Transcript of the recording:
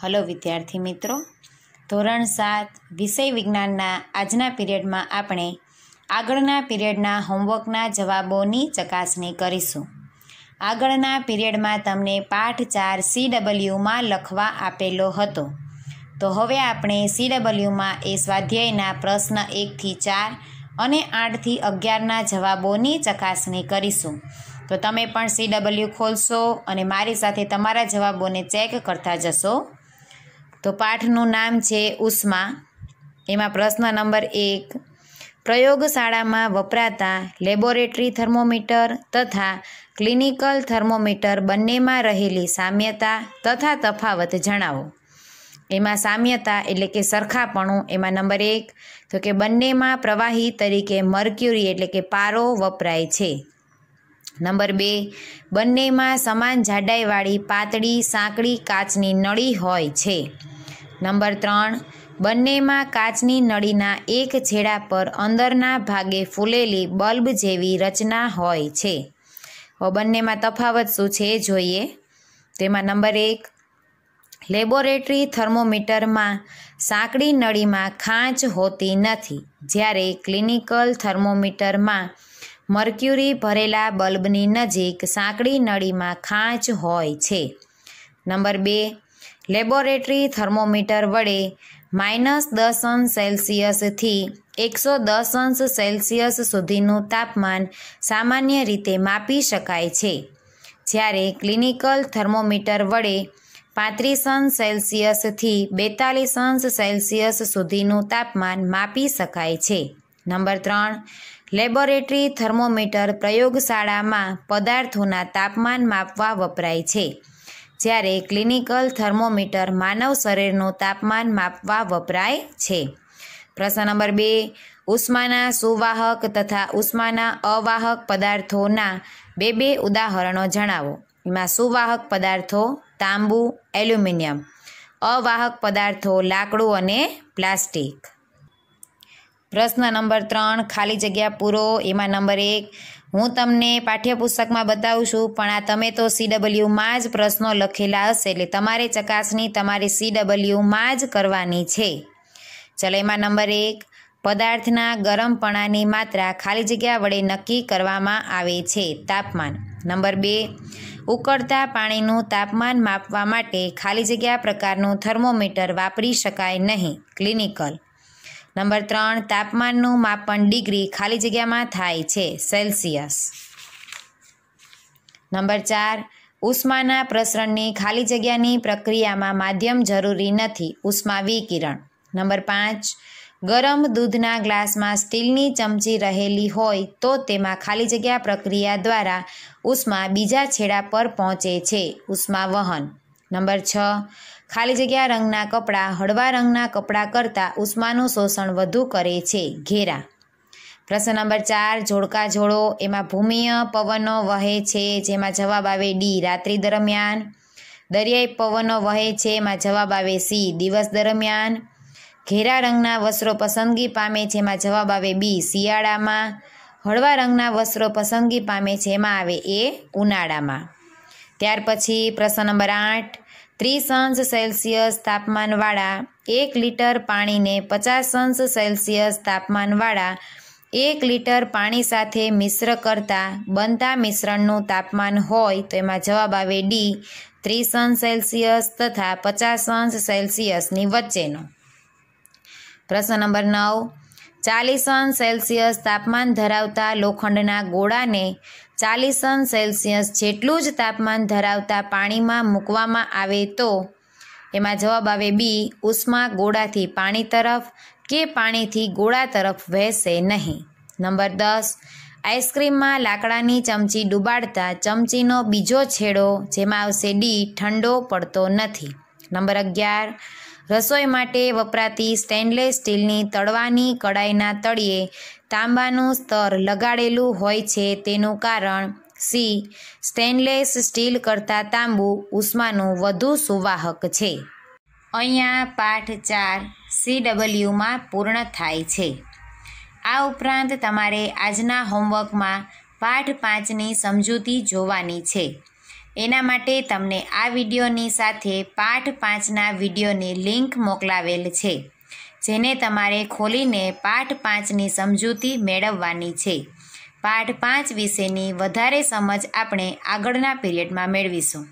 hello વિદ્યાર્થી મિત્રો ધોરણ સાત વિષય વિજ્ઞાનના આજના પીરિયડમાં આપણે આગળના પીરિયડના હોમવર્કના જવાબોની ચકાસણી કરીશું આગળના પીરિયડમાં તમને પાઠ ચાર સી ડબલ્યુમાં લખવા આપેલો હતો તો હવે આપણે સી ડબલ્યુમાં એ સ્વાધ્યાયના પ્રશ્ન એકથી ચાર અને આઠથી અગિયારના જવાબોની ચકાસણી કરીશું તો તમે પણ સી ડબલ્યુ ખોલશો અને મારી સાથે તમારા જવાબોને ચેક કરતા જશો તો પાઠનું નામ છે ઉષ્મા એમાં પ્રશ્ન નંબર એક પ્રયોગશાળામાં વપરાતા લેબોરેટરી થર્મોમીટર તથા ક્લિનિકલ થર્મોમીટર બંનેમાં રહેલી સામ્યતા તથા તફાવત જણાવો એમાં સામ્યતા એટલે કે સરખાપણું એમાં નંબર એક તો કે બંનેમાં પ્રવાહી તરીકે મર્ક્યુરી એટલે કે પારો વપરાય છે નંબર બે બંનેમાં સમાન જાડાઈવાળી પાતળી સાંકડી કાચની નળી હોય છે નંબર ત્રણ બંનેમાં કાચની નળીના એક છેડા પર અંદરના ભાગે ફૂલેલી બલ્બ જેવી રચના હોય છે બંનેમાં તફાવત શું છે જોઈએ તેમાં નંબર એક લેબોરેટરી થર્મોમીટરમાં સાંકડી નળીમાં ખાંચ હોતી નથી જ્યારે ક્લિનિકલ થર્મોમીટરમાં મર્ક્યુરી ભરેલા બલ્બની નજીક સાંકડી નળીમાં ખાંચ હોય છે નંબર બે લેબોરેટરી થર્મોમીટર વડે માઇનસ દસ અંશ સેલ્સિયસથી એકસો દસ અંશ સેલ્સિયસ સુધીનું તાપમાન સામાન્ય રીતે માપી શકાય છે જ્યારે ક્લિનિકલ થર્મોમીટર વડે પાંત્રીસ અંશ સેલ્સિયસથી બેતાલીસ અંશ સેલ્સિયસ સુધીનું તાપમાન માપી શકાય છે નંબર ત્રણ લેબોરેટરી થર્મોમીટર પ્રયોગશાળામાં પદાર્થોના તાપમાન માપવા વપરાય છે જ્યારે ક્લિનિકલ થર્મોમીટર માનવ શરીરનું તાપમાન માપવા વપરાય છે પ્રશ્ન નંબર બે ઉષ્માના સુવાહક તથા ઉષ્માના અવાહક પદાર્થોના બે બે ઉદાહરણો જણાવો એમાં સુવાહક પદાર્થો તાંબુ એલ્યુમિનિયમ અવાહક પદાર્થો લાકડું અને પ્લાસ્ટિક પ્રશ્ન નંબર ત્રણ ખાલી જગ્યા પૂરો એમાં નંબર એક હું તમને પાઠ્યપુસ્તકમાં બતાવું છું પણ આ તમે તો સીડબલ્યુમાં જ પ્રશ્નો લખેલા હશે એટલે તમારે ચકાસણી તમારે સીડબલ્યુમાં જ કરવાની છે ચલો એમાં નંબર એક પદાર્થના ગરમપણાની માત્રા ખાલી જગ્યા વડે નક્કી કરવામાં આવે છે તાપમાન નંબર બે ઉકળતા પાણીનું તાપમાન માપવા માટે ખાલી જગ્યા પ્રકારનું થર્મોમીટર વાપરી શકાય નહીં ક્લિનિકલ નંબર ત્રણ તાપમાનનું માપન ડિગ્રી ખાલી જગ્યામાં થાય છે સેલ્સિયસ નંબર ચાર ઉષ્માના પ્રસરણની ખાલી જગ્યાની પ્રક્રિયામાં માધ્યમ જરૂરી નથી ઉષ્મા વિકિરણ નંબર પાંચ ગરમ દૂધના ગ્લાસમાં સ્ટીલની ચમચી રહેલી હોય તો તેમાં ખાલી જગ્યા પ્રક્રિયા દ્વારા ઉષ્મા બીજા છેડા પર પહોંચે છે ઉષ્મા વહન નંબર છ ખાલી જગ્યા રંગના કપડાં હળવા રંગના કપડાં કરતાં ઉષ્માનું શોષણ વધુ કરે છે ઘેરા પ્રશ્ન નંબર ચાર જોડકા જોડો એમાં ભૂમિય પવનો વહે છે જેમાં જવાબ આવે ડી રાત્રિ દરમિયાન દરિયાઈ પવનો વહે છે એમાં જવાબ આવે સી દિવસ દરમિયાન ઘેરા રંગના વસ્ત્રો પસંદગી પામે છે એમાં જવાબ આવે બી શિયાળામાં હળવા રંગના વસ્ત્રો પસંદગી પામે છે જેમાં આવે એ ઉનાળામાં ત્યાર પછી પ્રશ્ન નંબર આઠ ત્રીસ અંશ સેલ્સિયસ તાપમાનવાળા એક લીટર પાણીને પચાસ અંશ સેલ્સિયસ તાપમાનવાળા એક લીટર પાણી સાથે મિશ્ર કરતા બનતા મિશ્રણનું તાપમાન હોય તો એમાં જવાબ આવે ડી ત્રીસ અંશ સેલ્સિયસ તથા પચાસ અંશ સેલ્સિયસની વચ્ચેનો પ્રશ્ન નંબર નવ ચાલીસ અંશ સેલ્સિયસ તાપમાન ધરાવતા લોખંડના ગોળાને ચાલીસ સન સેલ્સિયસ જેટલું જ તાપમાન ધરાવતા પાણીમાં મૂકવામાં આવે તો એમાં જવાબ આવે બી ઉષ્મા ગોળાથી પાણી તરફ કે પાણીથી ગોળા તરફ વહેશે નહીં નંબર દસ આઈસ્ક્રીમમાં લાકડાની ચમચી ડુબાડતા ચમચીનો બીજો છેડો જેમાં આવશે ડી ઠંડો પડતો નથી નંબર અગિયાર રસોઈ માટે વપરાતી સ્ટેનલેસ સ્ટીલની તળવાની કડાઈના તળિયે તાંબાનું સ્તર લગાડેલું હોય છે તેનું કારણ સી સ્ટેનલેસ સ્ટીલ કરતાં તાંબુ ઉષ્માનું વધુ સુવાહક છે અહીંયા પાઠ ચાર સી ડબલ્યુમાં પૂર્ણ થાય છે આ ઉપરાંત તમારે આજના હોમવર્કમાં પાઠ પાંચની સમજૂતી જોવાની છે એના માટે તમને આ વિડીયોની સાથે પાઠ પાંચના વિડીયોની લિંક મોકલાવેલ છે જેને તમારે ખોલીને પાઠ પાંચની સમજૂતી મેળવવાની છે પાઠ પાંચ વિશેની વધારે સમજ આપણે આગળના પીરિયડમાં મેળવીશું